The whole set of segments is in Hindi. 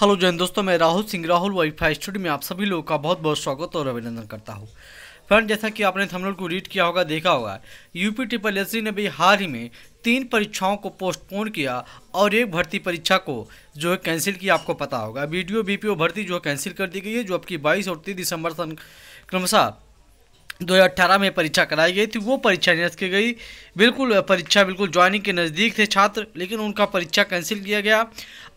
हेलो जैन दोस्तों मैं राहुल सिंह राहुल वाईफाई स्टूडियो में आप सभी लोगों का बहुत बहुत स्वागत और अभिनंदन करता हूँ फ्रेंड जैसा कि आपने थमलोल को रीड किया होगा देखा होगा यूपी ट्रिपल एस ने भी हाल ही में तीन परीक्षाओं को पोस्टपोन किया और एक भर्ती परीक्षा को जो है कैंसिल किया आपको पता होगा बी डी भर्ती जो है कैंसिल कर दी गई है जो आपकी बाईस और तीस दिसंबर सन क्रमशः 2018 में परीक्षा कराई गई थी वो परीक्षा निरस्त की गई बिल्कुल परीक्षा बिल्कुल ज्वाइनिंग के नज़दीक थे छात्र लेकिन उनका परीक्षा कैंसिल किया गया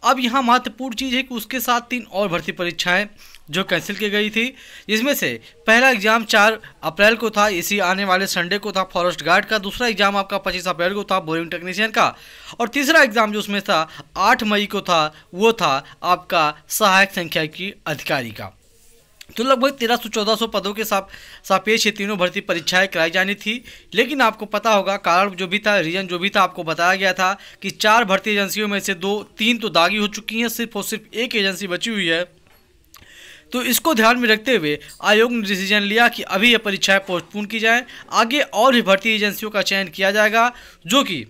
अब यहाँ महत्वपूर्ण चीज़ है कि उसके साथ तीन और भर्ती परीक्षाएं जो कैंसिल की गई थी जिसमें से पहला एग्ज़ाम 4 अप्रैल को था इसी आने वाले संडे को था फॉरेस्ट गार्ड का दूसरा एग्ज़ाम आपका पच्चीस अप्रैल को था बोरिंग टेक्नीशियन का और तीसरा एग्ज़ाम जो उसमें था आठ मई को था वो था आपका सहायक संख्या की अधिकारी का तो लगभग तेरह सौ चौदह सौ पदों के साथ सापेक्ष ये तीनों भर्ती परीक्षाएं कराई जानी थी लेकिन आपको पता होगा कारण जो भी था रीजन जो भी था आपको बताया गया था कि चार भर्ती एजेंसियों में से दो तीन तो दागी हो चुकी हैं सिर्फ और सिर्फ एक एजेंसी बची हुई है तो इसको ध्यान में रखते हुए आयोग ने डिसीजन लिया कि अभी ये परीक्षाएं पोस्टपोन की जाएं आगे और भी भर्ती एजेंसियों का चयन किया जाएगा जो कि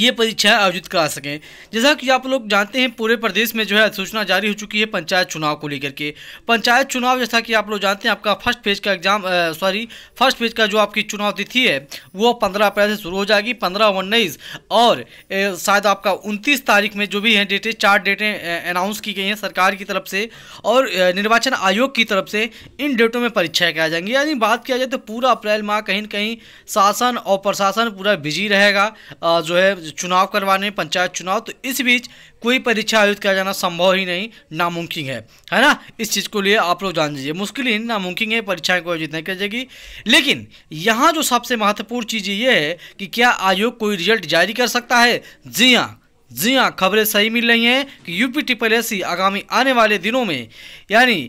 ये परीक्षाएं आयोजित करा सकें जैसा कि आप लोग जानते हैं पूरे प्रदेश में जो है अधिसूचना जारी हो चुकी है पंचायत चुनाव को लेकर के पंचायत चुनाव जैसा कि आप लोग जानते हैं आपका फर्स्ट फेज का एग्जाम सॉरी फर्स्ट फेज का जो आपकी चुनाव तिथि है वो पंद्रह अप्रैल से शुरू हो जाएगी पंद्रह उन्नीस और शायद आपका उनतीस तारीख में जो भी हैं डेटें चार डेटें अनाउंस की गई हैं सरकार की तरफ से और निर्वाचन आयोग की तरफ से इन डेटों में परीक्षाएँ कराई जाएंगी यानी बात किया जाए तो पूरा अप्रैल माह कहीं ना कहीं शासन और प्रशासन पूरा बिजी रहेगा जो है चुनाव करवाने पंचायत चुनाव तो इस बीच कोई परीक्षा आयोजित किया जाना संभव ही नहीं नामुमकिन है है ना इस चीज़ को लिए आप लोग जान लीजिए मुश्किल ही नामुमकिन है परीक्षाएं को आयोजित नहीं की जाएगी लेकिन यहाँ जो सबसे महत्वपूर्ण चीज़ ये है कि क्या आयोग कोई रिजल्ट जारी कर सकता है जी हाँ जी हाँ खबरें सही मिल रही हैं कि यूपी ट्रिपल एस आगामी आने वाले दिनों में यानी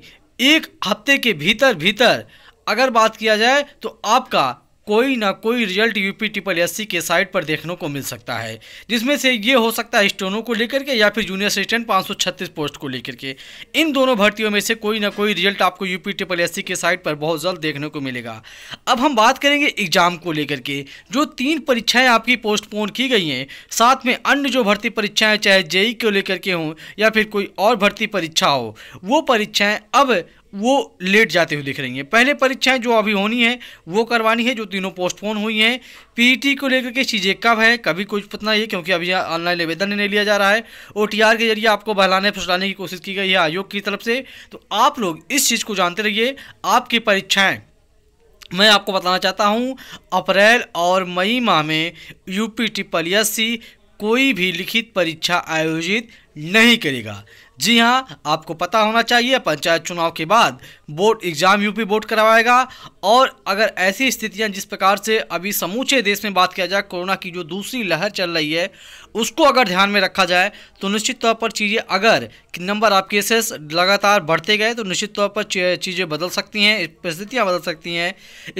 एक हफ्ते के भीतर भीतर अगर बात किया जाए तो आपका कोई ना कोई रिजल्ट यूपी ट्रिपल एस के साइट पर देखने को मिल सकता है जिसमें से ये हो सकता है स्टोनों को लेकर के या फिर जूनियर असिस्टेंट 536 पोस्ट को लेकर के इन दोनों भर्तियों में से कोई ना कोई रिजल्ट आपको यूपी ट्रिपल एस के साइट पर बहुत जल्द देखने को मिलेगा अब हम बात करेंगे एग्जाम को लेकर के जो तीन परीक्षाएँ आपकी पोस्टपोन की गई हैं साथ में अन्य जो भर्ती परीक्षाएँ चाहे जेई को लेकर के हों या फिर कोई और भर्ती परीक्षा हो वो परीक्षाएँ अब वो लेट जाते हुए दिख रही हैं पहले परीक्षाएं जो अभी होनी है वो करवानी है जो तीनों पोस्टपोन हुई हैं पीईटी e को लेकर के चीज़ें कब है कभी कुछ पता नहीं है क्योंकि अभी ऑनलाइन आवेदन नहीं लिया जा रहा है ओ के जरिए आपको बहलाने फुसलाने की कोशिश की गई है आयोग की तरफ से तो आप लोग इस चीज़ को जानते रहिए आपकी परीक्षाएँ मैं आपको बताना चाहता हूँ अप्रैल और मई माह में यू पी कोई भी लिखित परीक्षा आयोजित नहीं करेगा जी हाँ आपको पता होना चाहिए पंचायत चुनाव के बाद बोर्ड एग्ज़ाम यूपी बोर्ड करवाएगा और अगर ऐसी स्थितियां जिस प्रकार से अभी समूचे देश में बात किया जाए कोरोना की जो दूसरी लहर चल रही है उसको अगर ध्यान में रखा जाए तो निश्चित तौर पर चीज़ें अगर नंबर आप केसेस लगातार बढ़ते गए तो निश्चित तौर पर चीज़ें बदल सकती हैं परिस्थितियाँ बदल सकती हैं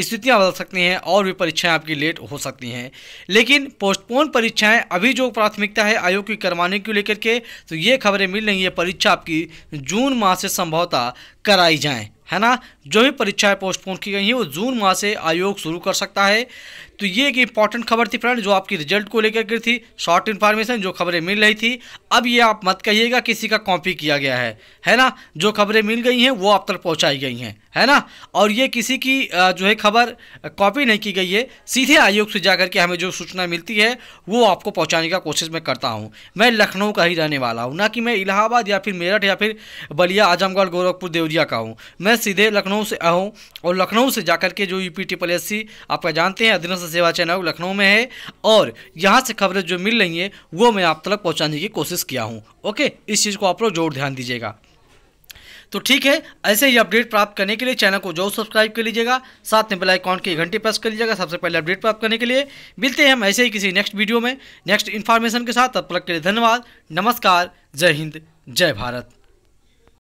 स्थितियाँ बदल सकती हैं और भी परीक्षाएँ आपकी लेट हो सकती हैं लेकिन पोस्टपोन परीक्षाएँ अभी जो प्राथमिकता है आयोग की करवाने को लेकर के तो ये खबरें मिल रही है परीक्षा आपकी जून माह से संभवतः कराई जाए है ना जो भी परीक्षाएं पोस्टपोन की गई हैं वो जून माह से आयोग शुरू कर सकता है तो ये एक इंपॉर्टेंट खबर थी फ्रेंड जो आपकी रिजल्ट को लेकर के थी शॉर्ट इन्फॉर्मेशन जो खबरें मिल रही थी अब ये आप मत कहिएगा किसी का कॉपी किया गया है है ना जो खबरें मिल गई हैं वो आप तक पहुँचाई गई हैं है ना और ये किसी की जो है खबर कॉपी नहीं की गई है सीधे आयोग से जा के हमें जो सूचना मिलती है वो आपको पहुँचाने का कोशिश मैं करता हूँ मैं लखनऊ का ही रहने वाला हूँ ना कि मैं इलाहाबाद या फिर मेरठ या फिर बलिया आजमगढ़ गोरखपुर देवरिया का हूँ मैं सीधे लखनऊ से आऊँ और लखनऊ से जा के जो यू पी आपका जानते हैं अधीनस्थ स्वास्थ्य सेवा चैनल लखनऊ में है और यहाँ से खबरें जो मिल रही हैं वो मैं आप तक पहुँचाने की कोशिश किया हूँ ओके इस चीज़ को आप लोग जोर ध्यान दीजिएगा तो ठीक है ऐसे ही अपडेट प्राप्त करने के लिए चैनल को जो सब्सक्राइब कर लीजिएगा साथ में बेलाइकॉन की घंटी प्रेस कर लीजिएगा सबसे पहले अपडेट प्राप्त करने के लिए मिलते हैं हम ऐसे ही किसी नेक्स्ट वीडियो में नेक्स्ट इन्फॉर्मेशन के साथ तब तक के लिए धन्यवाद नमस्कार जय हिंद जय भारत